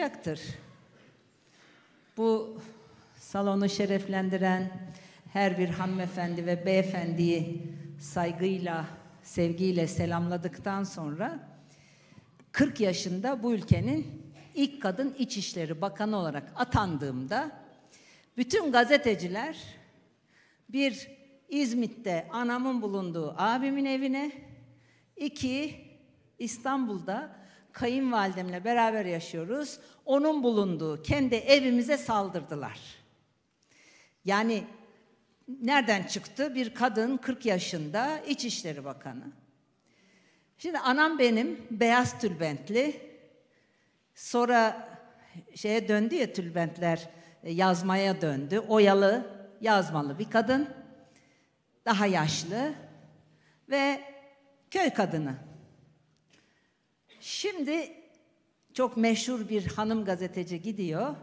olacaktır. Bu salonu şereflendiren her bir hanımefendi ve beyefendiyi saygıyla, sevgiyle selamladıktan sonra 40 yaşında bu ülkenin ilk kadın İçişleri Bakanı olarak atandığımda bütün gazeteciler bir İzmit'te anamın bulunduğu abimin evine, iki İstanbul'da kayınvalidemle beraber yaşıyoruz. Onun bulunduğu kendi evimize saldırdılar. Yani nereden çıktı? Bir kadın 40 yaşında İçişleri Bakanı. Şimdi anam benim beyaz tülbentli. Sonra şeye döndü ya tülbentler e, yazmaya döndü. Oyalı, yazmalı bir kadın. Daha yaşlı ve köy kadını. Şimdi çok meşhur bir hanım gazeteci gidiyor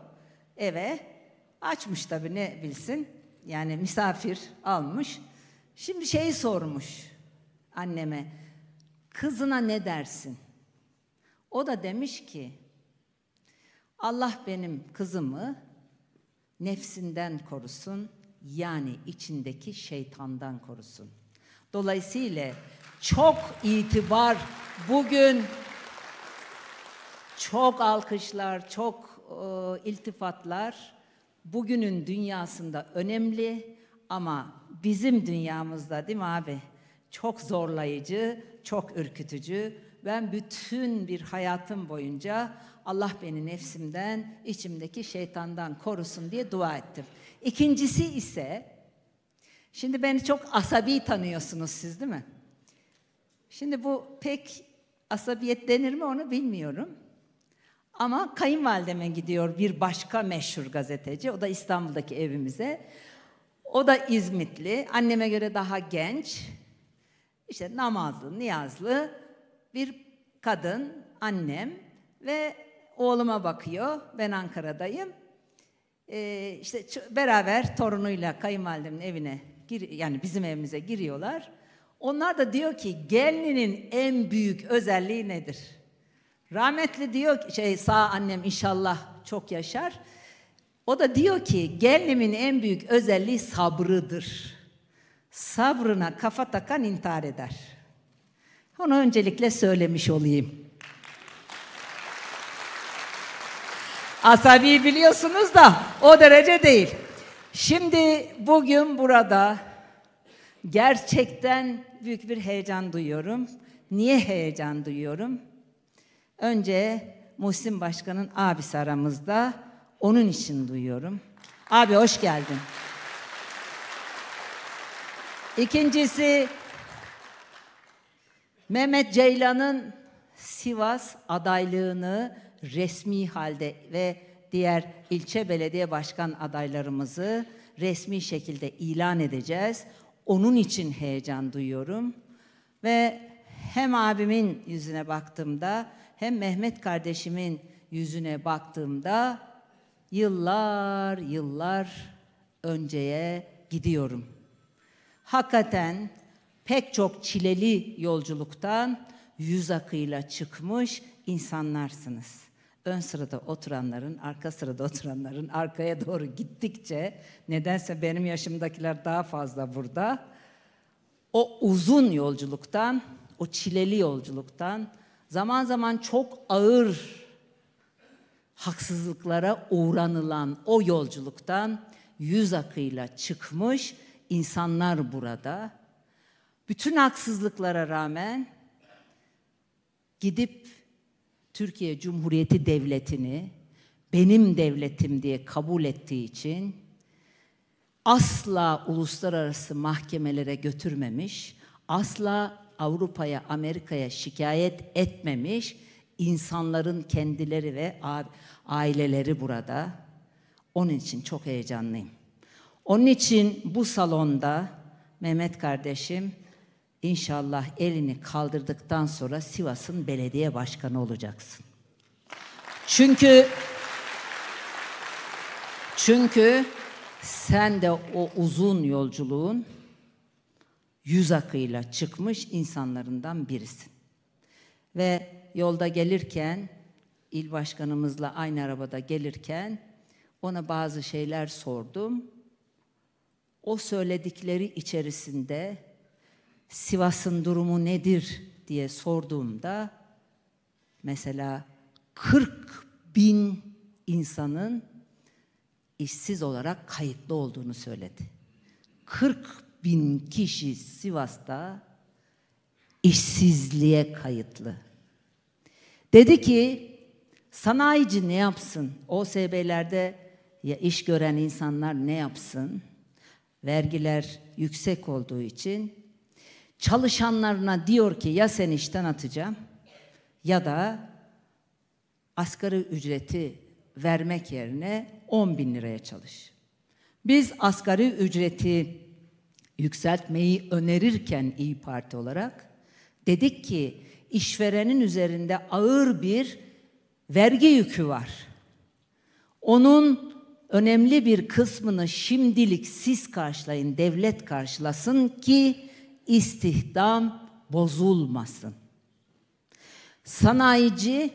eve. Açmış tabii ne bilsin. Yani misafir almış. Şimdi şeyi sormuş anneme. Kızına ne dersin? O da demiş ki Allah benim kızımı nefsinden korusun yani içindeki şeytandan korusun. Dolayısıyla çok itibar bugün çok alkışlar, çok e, iltifatlar bugünün dünyasında önemli ama bizim dünyamızda değil mi abi? Çok zorlayıcı, çok ürkütücü. Ben bütün bir hayatım boyunca Allah beni nefsimden, içimdeki şeytandan korusun diye dua ettim. İkincisi ise, şimdi beni çok asabi tanıyorsunuz siz değil mi? Şimdi bu pek asabiyet denir mi onu bilmiyorum. Ama kayınvalideme gidiyor bir başka meşhur gazeteci. O da İstanbul'daki evimize. O da İzmitli. Anneme göre daha genç. İşte namazlı, niyazlı bir kadın, annem ve oğluma bakıyor. Ben Ankara'dayım. Ee, işte beraber torunuyla kayınvalidemin evine gir yani bizim evimize giriyorlar. Onlar da diyor ki gelinin en büyük özelliği nedir? Rahmetli diyor şey sağ annem inşallah çok yaşar. O da diyor ki gelinimin en büyük özelliği sabrıdır. Sabrına kafa takan intihar eder. Onu öncelikle söylemiş olayım. Asabi biliyorsunuz da o derece değil. Şimdi bugün burada gerçekten büyük bir heyecan duyuyorum. Niye heyecan duyuyorum? Önce Muhsin Başkan'ın abisi aramızda. Onun için duyuyorum. Abi hoş geldin. İkincisi Mehmet Ceylan'ın Sivas adaylığını resmi halde ve diğer ilçe belediye başkan adaylarımızı resmi şekilde ilan edeceğiz. Onun için heyecan duyuyorum. Ve hem abimin yüzüne baktığımda hem Mehmet kardeşimin yüzüne baktığımda yıllar yıllar önceye gidiyorum. Hakikaten pek çok çileli yolculuktan yüz akıyla çıkmış insanlarsınız. Ön sırada oturanların, arka sırada oturanların arkaya doğru gittikçe nedense benim yaşımdakiler daha fazla burada. O uzun yolculuktan, o çileli yolculuktan zaman zaman çok ağır haksızlıklara uğranılan o yolculuktan yüz akıyla çıkmış insanlar burada. Bütün haksızlıklara rağmen gidip Türkiye Cumhuriyeti Devleti'ni benim devletim diye kabul ettiği için asla uluslararası mahkemelere götürmemiş, asla Avrupa'ya, Amerika'ya şikayet etmemiş insanların kendileri ve aileleri burada. Onun için çok heyecanlıyım. Onun için bu salonda Mehmet kardeşim inşallah elini kaldırdıktan sonra Sivas'ın belediye başkanı olacaksın. Çünkü çünkü sen de o uzun yolculuğun yüz akıyla çıkmış insanlarından birisin. Ve yolda gelirken il başkanımızla aynı arabada gelirken ona bazı şeyler sordum. O söyledikleri içerisinde Sivas'ın durumu nedir diye sorduğumda mesela 40 bin insanın işsiz olarak kayıtlı olduğunu söyledi. 40 bin kişi Sivas'ta işsizliğe kayıtlı. Dedi ki sanayici ne yapsın? OSB'lerde ya iş gören insanlar ne yapsın? Vergiler yüksek olduğu için çalışanlarına diyor ki ya sen işten atacağım ya da asgari ücreti vermek yerine 10 bin liraya çalış. Biz asgari ücreti yükseltmeyi önerirken İyi Parti olarak dedik ki işverenin üzerinde ağır bir vergi yükü var. Onun önemli bir kısmını şimdilik siz karşılayın, devlet karşılasın ki istihdam bozulmasın. Sanayici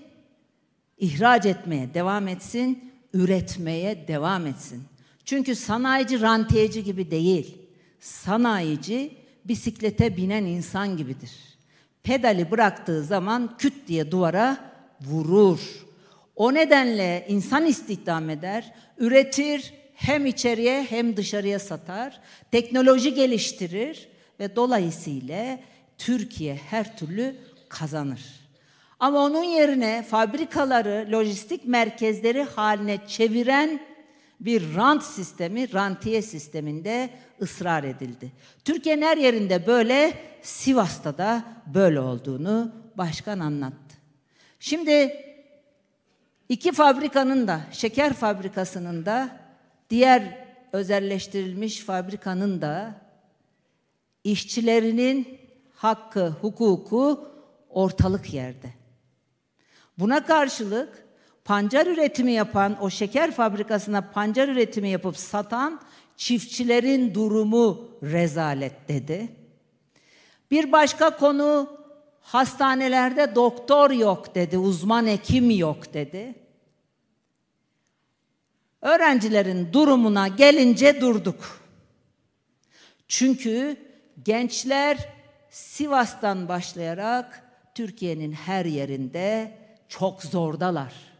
ihraç etmeye devam etsin, üretmeye devam etsin. Çünkü sanayici rantiyeci gibi değil sanayici bisiklete binen insan gibidir. Pedali bıraktığı zaman küt diye duvara vurur. O nedenle insan istihdam eder, üretir, hem içeriye hem dışarıya satar, teknoloji geliştirir ve dolayısıyla Türkiye her türlü kazanır. Ama onun yerine fabrikaları lojistik merkezleri haline çeviren bir rant sistemi, rantiye sisteminde ısrar edildi. Türkiye'nin her yerinde böyle, Sivas'ta da böyle olduğunu başkan anlattı. Şimdi iki fabrikanın da, şeker fabrikasının da, diğer özelleştirilmiş fabrikanın da işçilerinin hakkı, hukuku ortalık yerde. Buna karşılık pancar üretimi yapan, o şeker fabrikasına pancar üretimi yapıp satan çiftçilerin durumu rezalet dedi. Bir başka konu hastanelerde doktor yok dedi, uzman hekim yok dedi. Öğrencilerin durumuna gelince durduk. Çünkü gençler Sivas'tan başlayarak Türkiye'nin her yerinde çok zordalar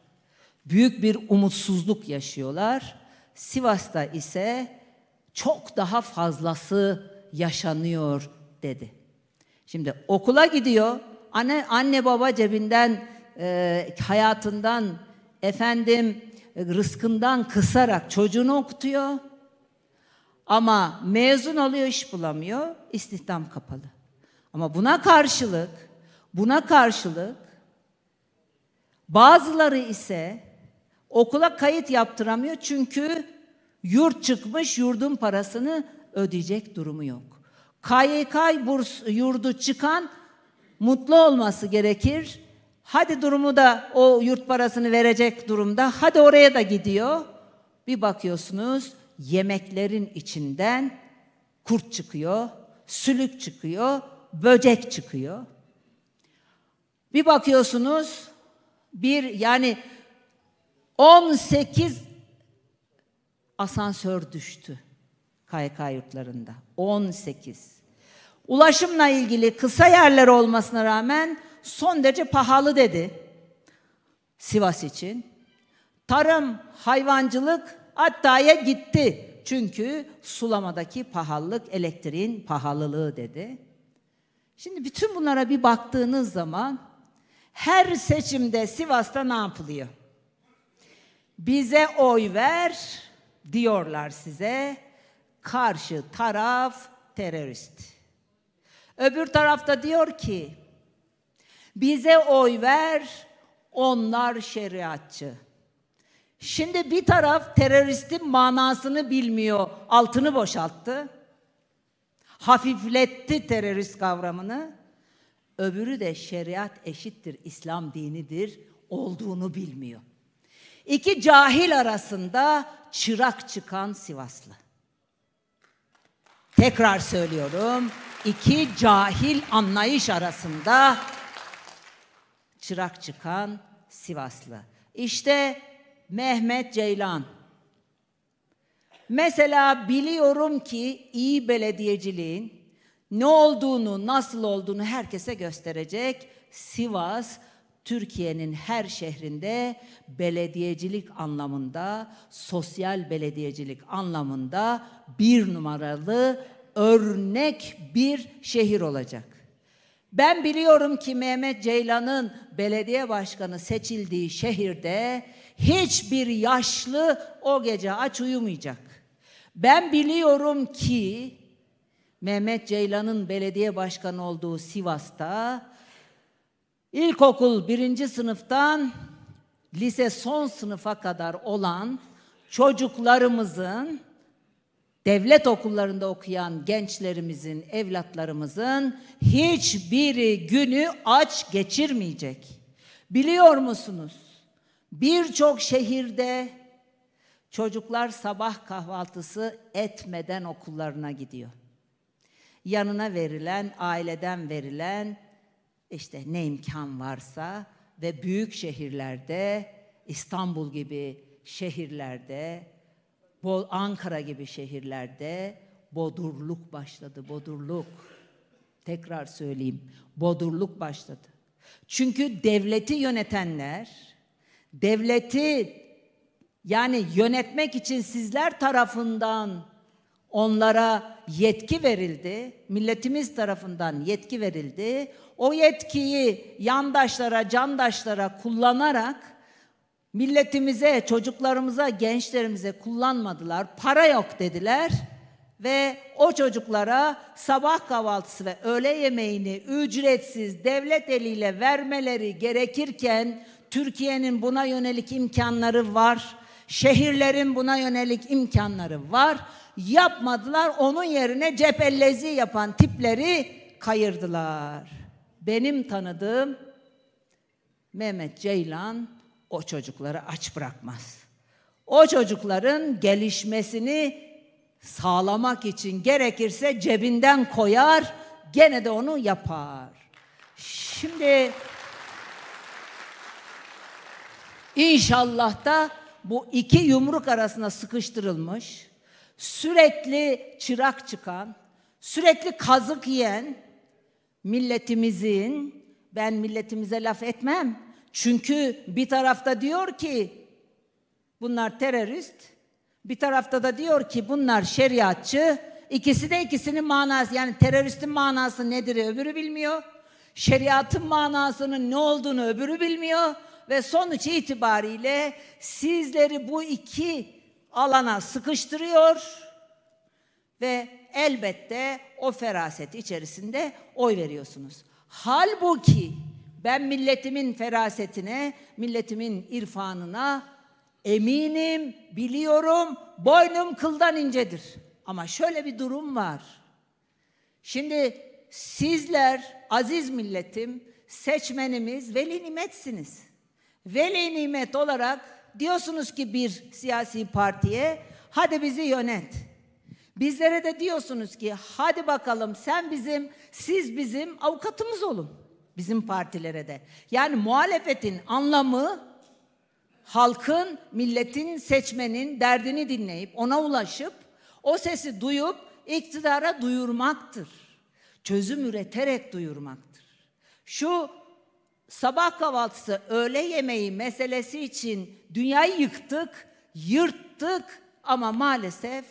büyük bir umutsuzluk yaşıyorlar. Sivas'ta ise çok daha fazlası yaşanıyor dedi. Şimdi okula gidiyor. Anne anne baba cebinden e, hayatından efendim e, rızkından kısarak çocuğunu okutuyor. Ama mezun oluyor iş bulamıyor. İstihdam kapalı. Ama buna karşılık buna karşılık bazıları ise Okula kayıt yaptıramıyor çünkü yurt çıkmış, yurdun parasını ödeyecek durumu yok. KYK burs yurdu çıkan mutlu olması gerekir. Hadi durumu da o yurt parasını verecek durumda. Hadi oraya da gidiyor. Bir bakıyorsunuz yemeklerin içinden kurt çıkıyor, sülük çıkıyor, böcek çıkıyor. Bir bakıyorsunuz bir yani 18 asansör düştü KYK yurtlarında. 18. Ulaşımla ilgili kısa yerler olmasına rağmen son derece pahalı dedi Sivas için. Tarım, hayvancılık hattaya gitti. Çünkü sulamadaki pahalılık, elektriğin pahalılığı dedi. Şimdi bütün bunlara bir baktığınız zaman her seçimde Sivas'ta ne yapılıyor? bize oy ver diyorlar size. Karşı taraf terörist. Öbür tarafta diyor ki bize oy ver onlar şeriatçı. Şimdi bir taraf teröristin manasını bilmiyor, altını boşalttı. Hafifletti terörist kavramını. Öbürü de şeriat eşittir, İslam dinidir olduğunu bilmiyor. İki cahil arasında çırak çıkan Sivaslı. Tekrar söylüyorum. İki cahil anlayış arasında çırak çıkan Sivaslı. İşte Mehmet Ceylan. Mesela biliyorum ki iyi belediyeciliğin ne olduğunu, nasıl olduğunu herkese gösterecek Sivas Türkiye'nin her şehrinde belediyecilik anlamında, sosyal belediyecilik anlamında bir numaralı örnek bir şehir olacak. Ben biliyorum ki Mehmet Ceylan'ın belediye başkanı seçildiği şehirde hiçbir yaşlı o gece aç uyumayacak. Ben biliyorum ki Mehmet Ceylan'ın belediye başkanı olduğu Sivas'ta İlkokul birinci sınıftan lise son sınıfa kadar olan çocuklarımızın devlet okullarında okuyan gençlerimizin, evlatlarımızın hiçbiri günü aç geçirmeyecek. Biliyor musunuz? Birçok şehirde çocuklar sabah kahvaltısı etmeden okullarına gidiyor. Yanına verilen, aileden verilen işte ne imkan varsa ve büyük şehirlerde İstanbul gibi şehirlerde bol Ankara gibi şehirlerde bodurluk başladı bodurluk tekrar söyleyeyim bodurluk başladı çünkü devleti yönetenler devleti yani yönetmek için sizler tarafından onlara yetki verildi. Milletimiz tarafından yetki verildi. O yetkiyi yandaşlara, candaşlara kullanarak milletimize, çocuklarımıza, gençlerimize kullanmadılar. Para yok dediler ve o çocuklara sabah kahvaltısı ve öğle yemeğini ücretsiz devlet eliyle vermeleri gerekirken Türkiye'nin buna yönelik imkanları var Şehirlerin buna yönelik imkanları var. Yapmadılar. Onun yerine cephellezi yapan tipleri kayırdılar. Benim tanıdığım Mehmet Ceylan o çocukları aç bırakmaz. O çocukların gelişmesini sağlamak için gerekirse cebinden koyar, gene de onu yapar. Şimdi inşallah da bu iki yumruk arasına sıkıştırılmış, sürekli çırak çıkan, sürekli kazık yiyen milletimizin, ben milletimize laf etmem. Çünkü bir tarafta diyor ki bunlar terörist, bir tarafta da diyor ki bunlar şeriatçı. İkisi de ikisinin manası yani teröristin manası nedir öbürü bilmiyor. Şeriatın manasının ne olduğunu öbürü bilmiyor ve sonuç itibariyle sizleri bu iki alana sıkıştırıyor ve elbette o feraset içerisinde oy veriyorsunuz. Halbuki ben milletimin ferasetine, milletimin irfanına eminim, biliyorum, boynum kıldan incedir. Ama şöyle bir durum var. Şimdi sizler aziz milletim, seçmenimiz, veli nimetsiniz. Veli nimet olarak diyorsunuz ki bir siyasi partiye hadi bizi yönet. Bizlere de diyorsunuz ki hadi bakalım sen bizim, siz bizim avukatımız olun. Bizim partilere de. Yani muhalefetin anlamı halkın, milletin, seçmenin derdini dinleyip ona ulaşıp o sesi duyup iktidara duyurmaktır. Çözüm üreterek duyurmaktır. Şu sabah kahvaltısı, öğle yemeği meselesi için dünyayı yıktık, yırttık ama maalesef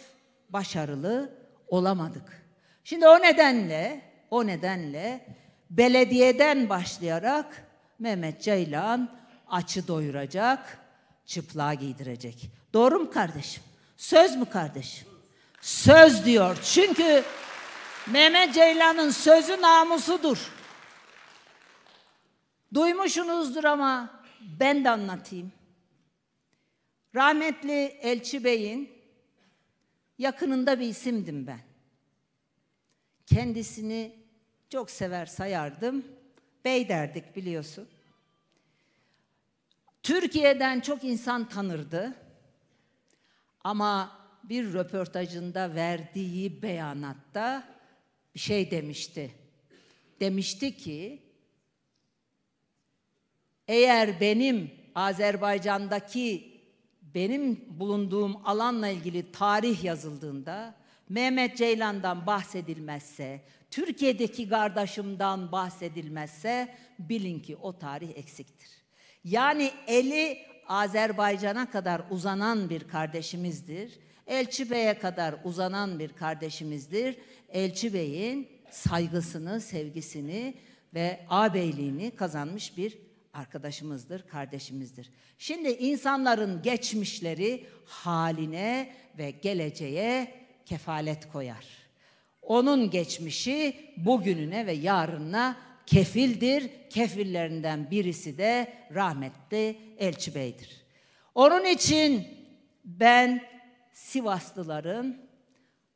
başarılı olamadık. Şimdi o nedenle, o nedenle belediyeden başlayarak Mehmet Ceylan açı doyuracak, çıplığa giydirecek. Doğru mu kardeşim? Söz mü kardeşim? Söz diyor. Çünkü Mehmet Ceylan'ın sözü namusudur. Duymuşsunuzdur ama ben de anlatayım. Rahmetli Elçi Bey'in yakınında bir isimdim ben. Kendisini çok sever sayardım. Bey derdik biliyorsun. Türkiye'den çok insan tanırdı. Ama bir röportajında verdiği beyanatta bir şey demişti. Demişti ki eğer benim Azerbaycan'daki benim bulunduğum alanla ilgili tarih yazıldığında Mehmet Ceylan'dan bahsedilmezse, Türkiye'deki kardeşimden bahsedilmezse bilin ki o tarih eksiktir. Yani eli Azerbaycan'a kadar uzanan bir kardeşimizdir. Elçi Bey'e kadar uzanan bir kardeşimizdir. Elçi Bey'in saygısını, sevgisini ve ağabeyliğini kazanmış bir arkadaşımızdır, kardeşimizdir. Şimdi insanların geçmişleri haline ve geleceğe kefalet koyar. Onun geçmişi bugününe ve yarınına kefildir. Kefillerinden birisi de rahmetli Elçi Bey'dir. Onun için ben Sivaslıların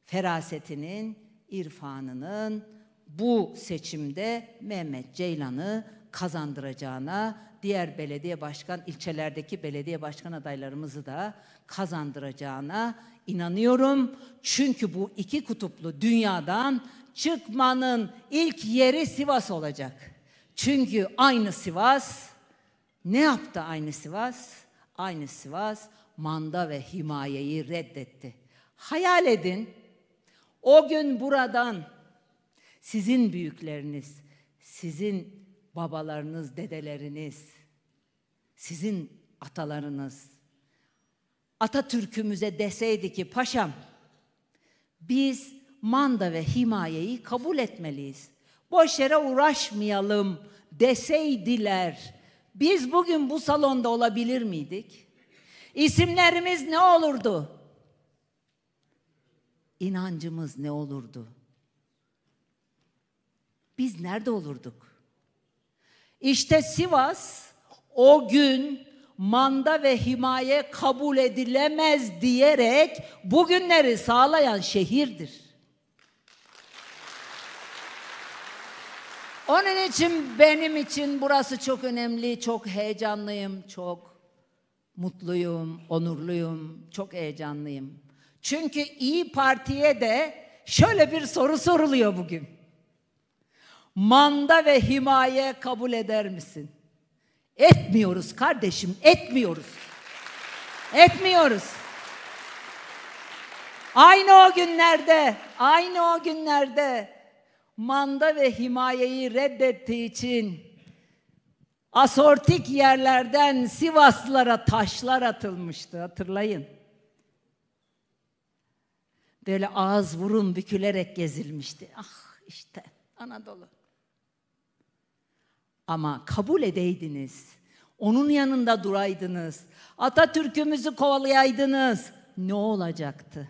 ferasetinin, irfanının bu seçimde Mehmet Ceylan'ı kazandıracağına, diğer belediye başkan, ilçelerdeki belediye başkan adaylarımızı da kazandıracağına inanıyorum. Çünkü bu iki kutuplu dünyadan çıkmanın ilk yeri Sivas olacak. Çünkü aynı Sivas ne yaptı aynı Sivas? Aynı Sivas manda ve himayeyi reddetti. Hayal edin o gün buradan sizin büyükleriniz, sizin babalarınız, dedeleriniz, sizin atalarınız Atatürk'ümüze deseydi ki paşam biz manda ve himayeyi kabul etmeliyiz. Boş yere uğraşmayalım deseydiler biz bugün bu salonda olabilir miydik? İsimlerimiz ne olurdu? İnancımız ne olurdu? Biz nerede olurduk? İşte Sivas o gün manda ve himaye kabul edilemez diyerek bugünleri sağlayan şehirdir. Onun için benim için burası çok önemli, çok heyecanlıyım, çok mutluyum, onurluyum, çok heyecanlıyım. Çünkü İyi Parti'ye de şöyle bir soru soruluyor bugün manda ve himaye kabul eder misin? Etmiyoruz kardeşim, etmiyoruz. Etmiyoruz. Aynı o günlerde, aynı o günlerde manda ve himayeyi reddettiği için asortik yerlerden Sivaslılara taşlar atılmıştı hatırlayın. Böyle ağız burun bükülerek gezilmişti. Ah işte Anadolu. Ama kabul edeydiniz. Onun yanında duraydınız. Atatürk'ümüzü kovalayaydınız. Ne olacaktı?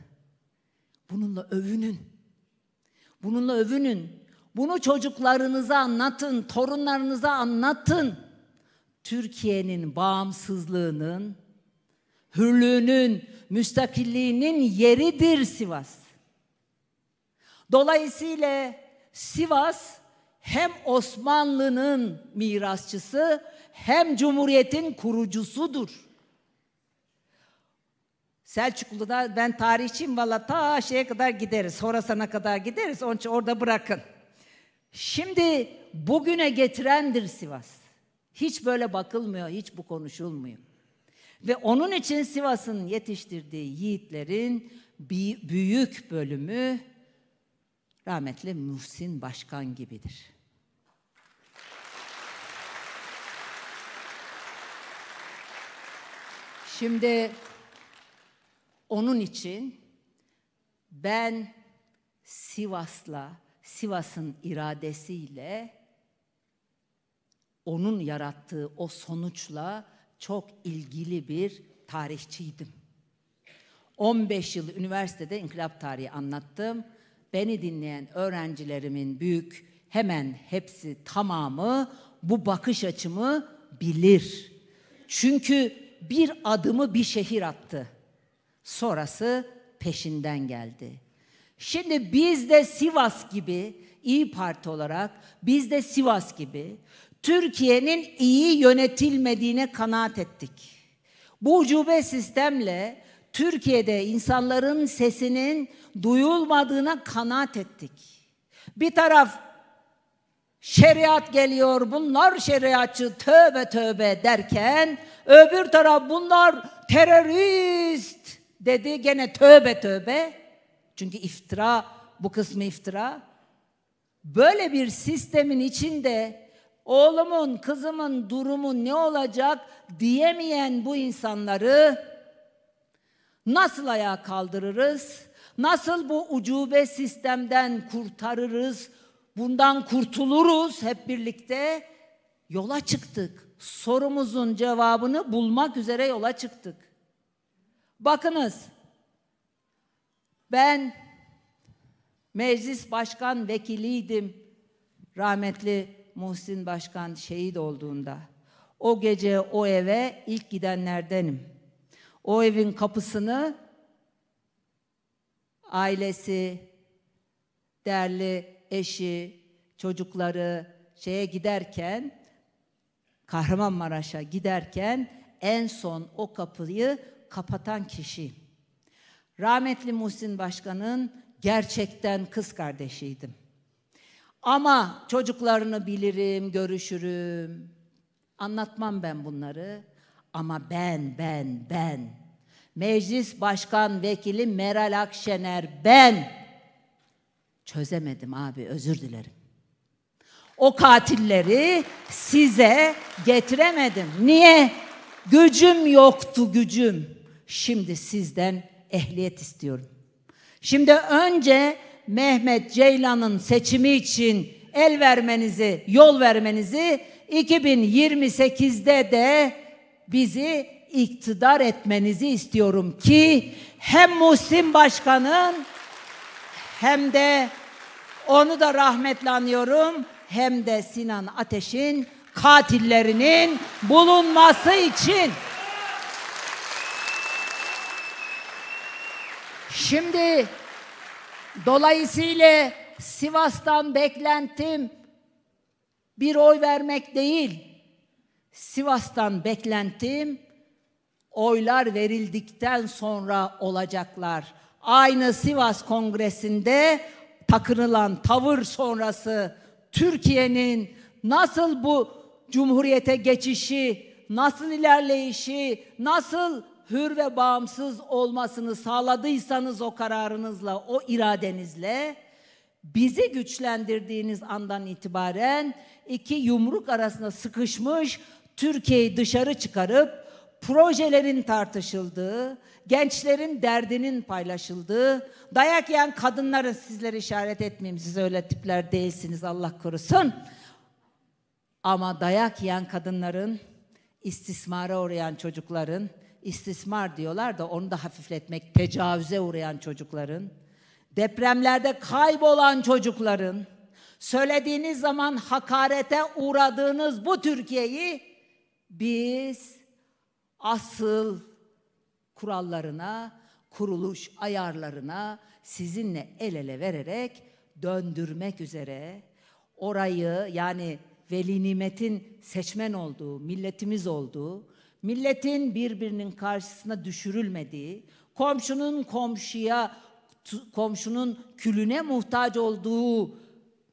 Bununla övünün. Bununla övünün. Bunu çocuklarınıza anlatın, torunlarınıza anlatın. Türkiye'nin bağımsızlığının, hürlüğünün, müstakilliğinin yeridir Sivas. Dolayısıyla Sivas hem Osmanlı'nın mirasçısı hem Cumhuriyet'in kurucusudur. Selçuklu'da ben tarihçiyim valla ta şeye kadar gideriz. Horasan'a kadar gideriz. Onun için orada bırakın. Şimdi bugüne getirendir Sivas. Hiç böyle bakılmıyor, hiç bu konuşulmuyor. Ve onun için Sivas'ın yetiştirdiği yiğitlerin büyük bölümü rahmetli Muhsin Başkan gibidir. Şimdi onun için ben Sivas'la, Sivas'ın iradesiyle onun yarattığı o sonuçla çok ilgili bir tarihçiydim. 15 yıl üniversitede inkılap tarihi anlattım. Beni dinleyen öğrencilerimin büyük hemen hepsi tamamı bu bakış açımı bilir. Çünkü bir adımı bir şehir attı. Sonrası peşinden geldi. Şimdi biz de Sivas gibi İyi Parti olarak biz de Sivas gibi Türkiye'nin iyi yönetilmediğine kanaat ettik. Bu ucube sistemle Türkiye'de insanların sesinin duyulmadığına kanaat ettik. Bir taraf şeriat geliyor, bunlar şeriatçı, tövbe tövbe derken öbür taraf bunlar terörist dedi gene tövbe tövbe. Çünkü iftira, bu kısmı iftira. Böyle bir sistemin içinde oğlumun, kızımın durumu ne olacak diyemeyen bu insanları nasıl ayağa kaldırırız? Nasıl bu ucube sistemden kurtarırız? Bundan kurtuluruz hep birlikte. Yola çıktık. Sorumuzun cevabını bulmak üzere yola çıktık. Bakınız. Ben meclis başkan vekiliydim. Rahmetli Muhsin Başkan şehit olduğunda. O gece o eve ilk gidenlerdenim. O evin kapısını ailesi, değerli eşi, çocukları şeye giderken Kahramanmaraş'a giderken en son o kapıyı kapatan kişi. Rahmetli Muhsin Başkan'ın gerçekten kız kardeşiydim. Ama çocuklarını bilirim, görüşürüm. Anlatmam ben bunları. Ama ben, ben, ben. Meclis Başkan Vekili Meral Akşener ben. Çözemedim abi özür dilerim. O katilleri size getiremedim. Niye? Gücüm yoktu gücüm. Şimdi sizden ehliyet istiyorum. Şimdi önce Mehmet Ceylan'ın seçimi için el vermenizi, yol vermenizi 2028'de de bizi iktidar etmenizi istiyorum ki hem Muhsin Başkan'ın hem de onu da rahmetle anıyorum hem de Sinan Ateş'in katillerinin bulunması için. Şimdi dolayısıyla Sivas'tan beklentim bir oy vermek değil. Sivas'tan beklentim oylar verildikten sonra olacaklar aynı Sivas Kongresi'nde takınılan tavır sonrası Türkiye'nin nasıl bu cumhuriyete geçişi, nasıl ilerleyişi, nasıl hür ve bağımsız olmasını sağladıysanız o kararınızla, o iradenizle bizi güçlendirdiğiniz andan itibaren iki yumruk arasında sıkışmış Türkiye'yi dışarı çıkarıp projelerin tartışıldığı, gençlerin derdinin paylaşıldığı, dayak yiyen kadınları sizleri işaret etmeyeyim siz öyle tipler değilsiniz Allah korusun. Ama dayak yiyen kadınların, istismara uğrayan çocukların, istismar diyorlar da onu da hafifletmek, tecavüze uğrayan çocukların, depremlerde kaybolan çocukların, söylediğiniz zaman hakarete uğradığınız bu Türkiye'yi biz asıl kurallarına, kuruluş ayarlarına sizinle el ele vererek döndürmek üzere orayı yani veli nimetin seçmen olduğu, milletimiz olduğu, milletin birbirinin karşısına düşürülmediği, komşunun komşuya, komşunun külüne muhtaç olduğu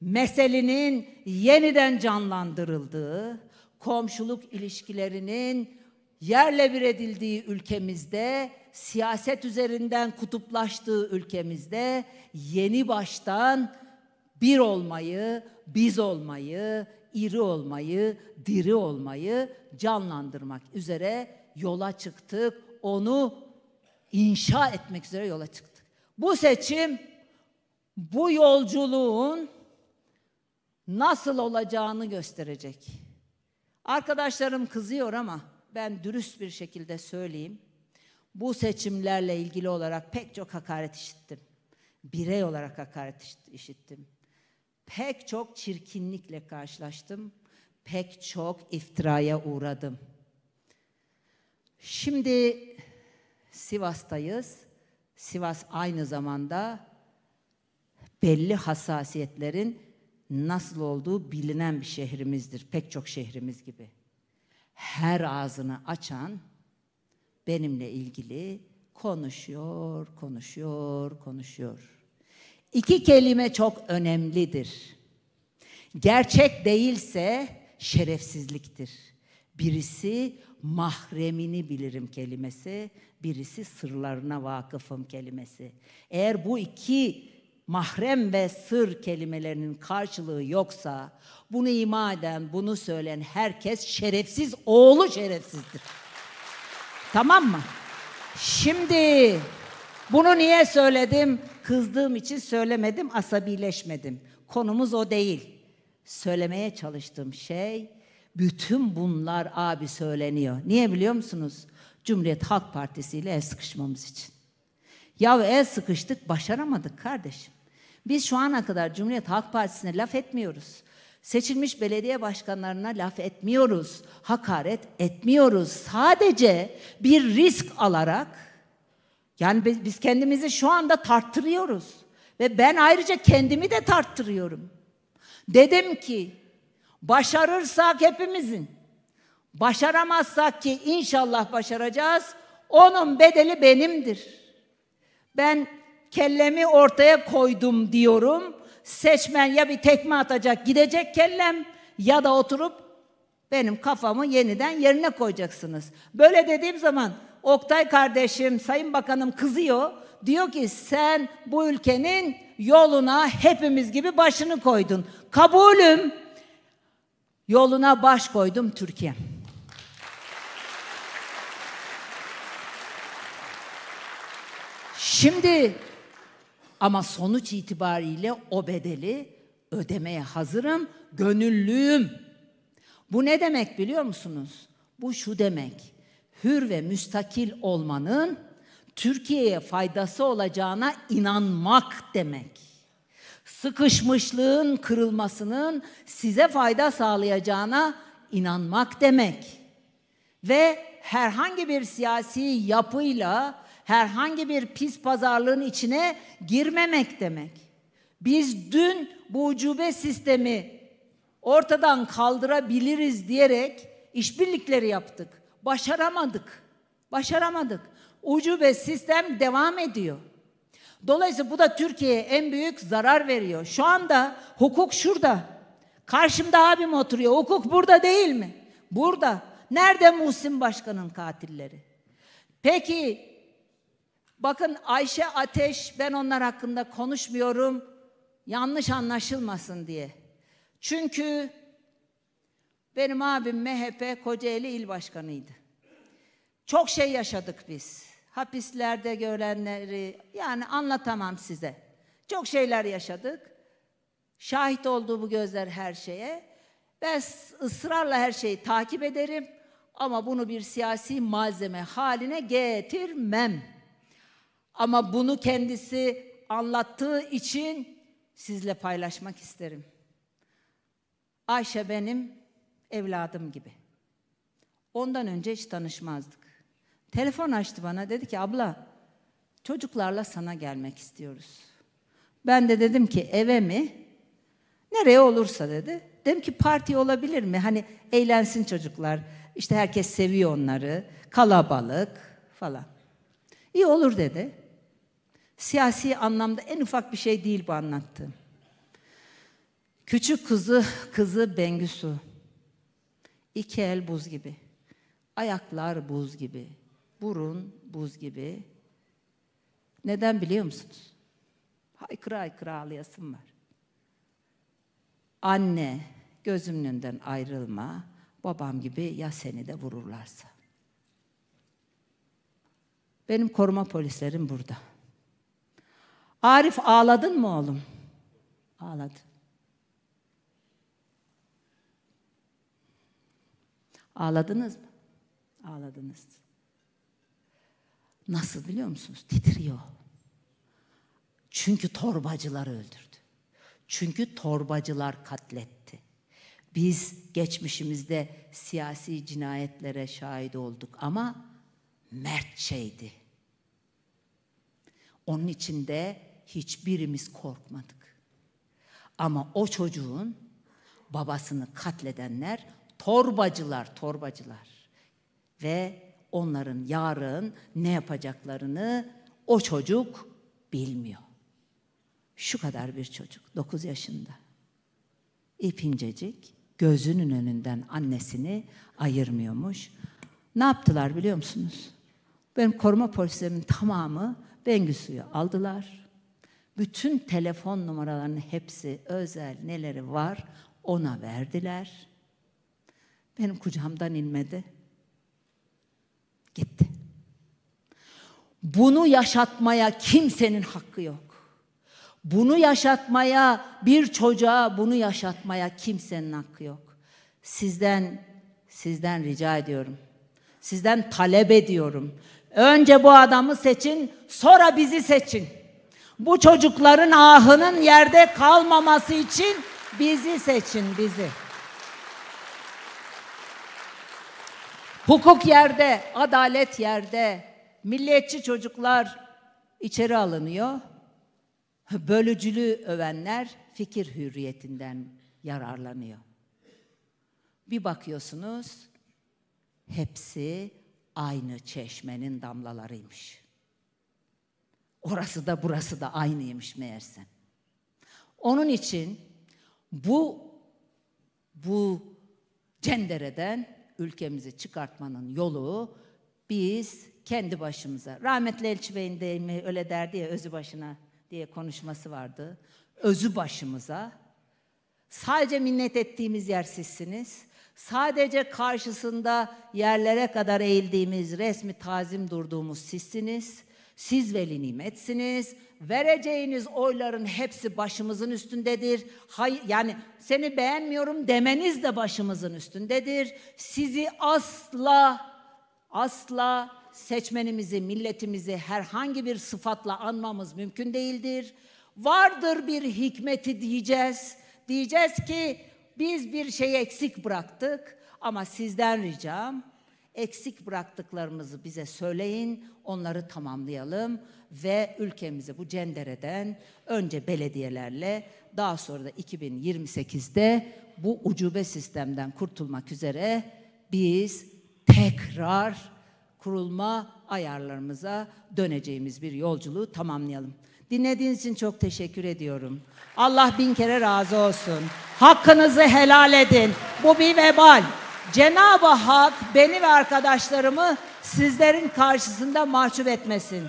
meselenin yeniden canlandırıldığı, komşuluk ilişkilerinin yerle bir edildiği ülkemizde, siyaset üzerinden kutuplaştığı ülkemizde yeni baştan bir olmayı, biz olmayı, iri olmayı, diri olmayı canlandırmak üzere yola çıktık. Onu inşa etmek üzere yola çıktık. Bu seçim bu yolculuğun nasıl olacağını gösterecek. Arkadaşlarım kızıyor ama ben dürüst bir şekilde söyleyeyim. Bu seçimlerle ilgili olarak pek çok hakaret işittim. Birey olarak hakaret işittim. Pek çok çirkinlikle karşılaştım. Pek çok iftiraya uğradım. Şimdi Sivas'tayız. Sivas aynı zamanda belli hassasiyetlerin nasıl olduğu bilinen bir şehrimizdir. Pek çok şehrimiz gibi her ağzını açan benimle ilgili konuşuyor, konuşuyor, konuşuyor. İki kelime çok önemlidir. Gerçek değilse şerefsizliktir. Birisi mahremini bilirim kelimesi, birisi sırlarına vakıfım kelimesi. Eğer bu iki mahrem ve sır kelimelerinin karşılığı yoksa bunu ima eden, bunu söyleyen herkes şerefsiz, oğlu şerefsizdir. tamam mı? Şimdi bunu niye söyledim? Kızdığım için söylemedim, asabileşmedim. Konumuz o değil. Söylemeye çalıştığım şey bütün bunlar abi söyleniyor. Niye biliyor musunuz? Cumhuriyet Halk Partisi ile el sıkışmamız için. Ya el sıkıştık başaramadık kardeşim. Biz şu ana kadar Cumhuriyet Halk Partisi'ne laf etmiyoruz. Seçilmiş belediye başkanlarına laf etmiyoruz. Hakaret etmiyoruz. Sadece bir risk alarak yani biz, biz kendimizi şu anda tarttırıyoruz. Ve ben ayrıca kendimi de tarttırıyorum. Dedim ki başarırsak hepimizin, başaramazsak ki inşallah başaracağız, onun bedeli benimdir.'' Ben kellemi ortaya koydum diyorum. Seçmen ya bir tekme atacak gidecek kellem ya da oturup benim kafamı yeniden yerine koyacaksınız. Böyle dediğim zaman Oktay kardeşim, Sayın Bakanım kızıyor. Diyor ki sen bu ülkenin yoluna hepimiz gibi başını koydun. Kabulüm. Yoluna baş koydum Türkiye. Şimdi ama sonuç itibariyle o bedeli ödemeye hazırım, gönüllüyüm. Bu ne demek biliyor musunuz? Bu şu demek. Hür ve müstakil olmanın Türkiye'ye faydası olacağına inanmak demek. Sıkışmışlığın kırılmasının size fayda sağlayacağına inanmak demek. Ve herhangi bir siyasi yapıyla herhangi bir pis pazarlığın içine girmemek demek. Biz dün bu ucube sistemi ortadan kaldırabiliriz diyerek işbirlikleri yaptık. Başaramadık. Başaramadık. Ucube sistem devam ediyor. Dolayısıyla bu da Türkiye'ye en büyük zarar veriyor. Şu anda hukuk şurada. Karşımda abim oturuyor. Hukuk burada değil mi? Burada. Nerede Muhsin Başkan'ın katilleri? Peki Bakın Ayşe Ateş ben onlar hakkında konuşmuyorum. Yanlış anlaşılmasın diye. Çünkü benim abim MHP Kocaeli il başkanıydı. Çok şey yaşadık biz. Hapislerde görenleri yani anlatamam size. Çok şeyler yaşadık. Şahit olduğu bu gözler her şeye. Ben ısrarla her şeyi takip ederim ama bunu bir siyasi malzeme haline getirmem. Ama bunu kendisi anlattığı için sizle paylaşmak isterim. Ayşe benim evladım gibi. Ondan önce hiç tanışmazdık. Telefon açtı bana dedi ki abla çocuklarla sana gelmek istiyoruz. Ben de dedim ki eve mi? Nereye olursa dedi. Dedim ki parti olabilir mi? Hani eğlensin çocuklar. İşte herkes seviyor onları. Kalabalık falan. İyi olur dedi. Siyasi anlamda en ufak bir şey değil bu anlattığım. Küçük kızı, kızı Bengüsü. İki el buz gibi. Ayaklar buz gibi. Burun buz gibi. Neden biliyor musunuz? Haykıra haykıra ağlayasım var. Anne gözümün önünden ayrılma. Babam gibi ya seni de vururlarsa. Benim koruma polislerim burada. Arif ağladın mı oğlum? Ağladı. Ağladınız mı? Ağladınız. Nasıl biliyor musunuz? Titriyor. Çünkü torbacılar öldürdü. Çünkü torbacılar katletti. Biz geçmişimizde siyasi cinayetlere şahit olduk ama mertçeydi. Onun içinde. de hiçbirimiz korkmadık. Ama o çocuğun babasını katledenler torbacılar, torbacılar. Ve onların yarın ne yapacaklarını o çocuk bilmiyor. Şu kadar bir çocuk, 9 yaşında. İpincecik, gözünün önünden annesini ayırmıyormuş. Ne yaptılar biliyor musunuz? Benim koruma polislerimin tamamı Bengüsü'yü aldılar. Bütün telefon numaralarını hepsi özel neleri var ona verdiler. Benim kucağımdan inmedi. Gitti. Bunu yaşatmaya kimsenin hakkı yok. Bunu yaşatmaya bir çocuğa bunu yaşatmaya kimsenin hakkı yok. Sizden sizden rica ediyorum. Sizden talep ediyorum. Önce bu adamı seçin, sonra bizi seçin. Bu çocukların ahının yerde kalmaması için bizi seçin bizi. Hukuk yerde, adalet yerde. Milliyetçi çocuklar içeri alınıyor. Bölücülüğü övenler fikir hürriyetinden yararlanıyor. Bir bakıyorsunuz hepsi aynı çeşmenin damlalarıymış. Orası da burası da aynıymış meğerse. Onun için bu bu cendereden ülkemizi çıkartmanın yolu biz kendi başımıza. Rahmetli Elçi Bey'in deyimi öyle derdi ya özü başına diye konuşması vardı. Özü başımıza. Sadece minnet ettiğimiz yer sizsiniz. Sadece karşısında yerlere kadar eğildiğimiz, resmi tazim durduğumuz sizsiniz. Siz veli nimetsiniz. Vereceğiniz oyların hepsi başımızın üstündedir. Hay yani seni beğenmiyorum demeniz de başımızın üstündedir. Sizi asla asla seçmenimizi, milletimizi herhangi bir sıfatla anmamız mümkün değildir. Vardır bir hikmeti diyeceğiz. Diyeceğiz ki biz bir şey eksik bıraktık ama sizden ricam Eksik bıraktıklarımızı bize söyleyin, onları tamamlayalım ve ülkemizi bu cendereden önce belediyelerle daha sonra da 2028'de bu ucube sistemden kurtulmak üzere biz tekrar kurulma ayarlarımıza döneceğimiz bir yolculuğu tamamlayalım. Dinlediğiniz için çok teşekkür ediyorum. Allah bin kere razı olsun. Hakkınızı helal edin. Bu bir vebal. Cenab-ı Hak beni ve arkadaşlarımı sizlerin karşısında mahcup etmesin.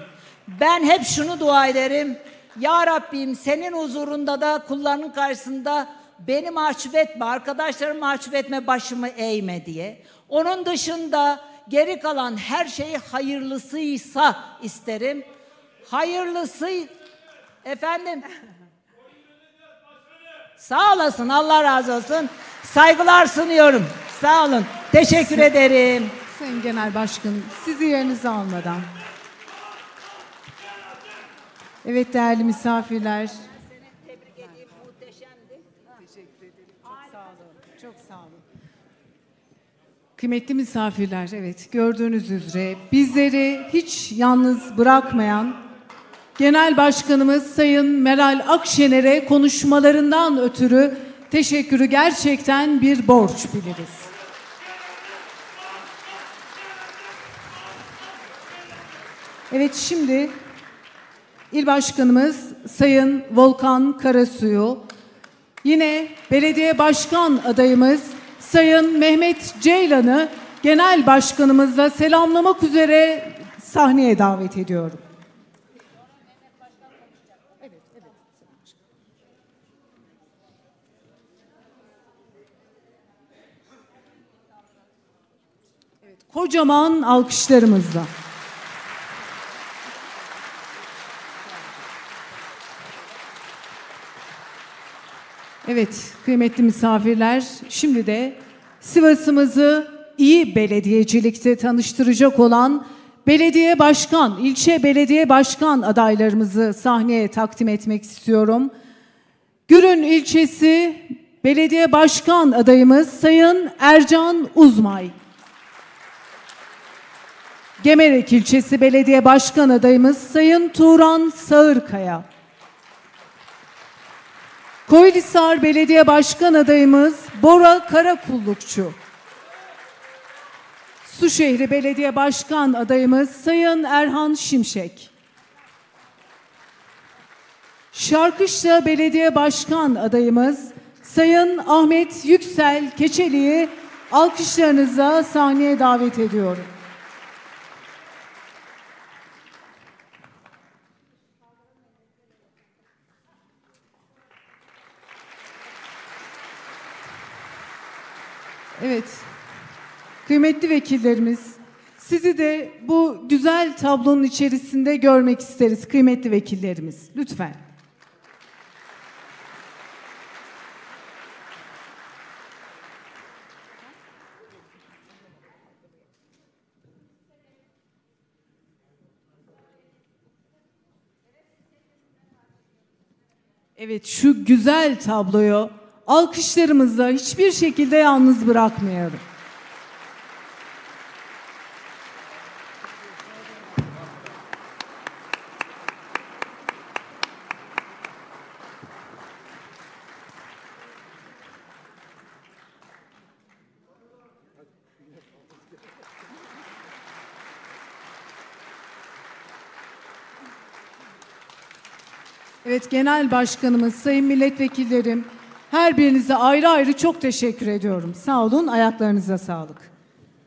Ben hep şunu dua ederim. Ya Rabbim senin huzurunda da kullarının karşısında beni mahcup etme, arkadaşlarımı mahcup etme, başımı eğme diye. Onun dışında geri kalan her şeyi hayırlısıysa isterim. Hayırlısı efendim Sağ olasın. Allah razı olsun. Saygılar sunuyorum. Sağ olun. Teşekkür ederim. Sayın Genel Başkan, sizi yerinize almadan. Evet değerli misafirler. tebrik edeyim. Muhteşemdi. Teşekkür ederim. Çok sağ olun. Çok sağ olun. Kıymetli misafirler, evet gördüğünüz üzere bizleri hiç yalnız bırakmayan Genel Başkanımız Sayın Meral Akşener'e konuşmalarından ötürü teşekkürü gerçekten bir borç biliriz. Evet şimdi il Başkanımız Sayın Volkan Karasu'yu, yine belediye başkan adayımız Sayın Mehmet Ceylan'ı genel başkanımızla selamlamak üzere sahneye davet ediyorum. Kocaman alkışlarımızla. Evet kıymetli misafirler şimdi de Sivas'ımızı iyi belediyecilikte tanıştıracak olan belediye başkan, ilçe belediye başkan adaylarımızı sahneye takdim etmek istiyorum. Gürün ilçesi belediye başkan adayımız Sayın Ercan Uzmay. Gemerek ilçesi belediye başkan adayımız Sayın Turan Sağırkaya. Koylisar Belediye Başkan adayımız Bora Karakullukçu. Suşehri Belediye Başkan adayımız Sayın Erhan Şimşek. Şarkışla Belediye Başkan adayımız Sayın Ahmet Yüksel Keçeli'yi alkışlarınıza sahneye davet ediyorum. Evet. Kıymetli vekillerimiz, sizi de bu güzel tablonun içerisinde görmek isteriz kıymetli vekillerimiz. Lütfen. Evet şu güzel tabloyu alkışlarımızla hiçbir şekilde yalnız bırakmayalım. Evet Genel Başkanımız, Sayın Milletvekillerim, her birinize ayrı ayrı çok teşekkür ediyorum. Sağ olun, ayaklarınıza sağlık.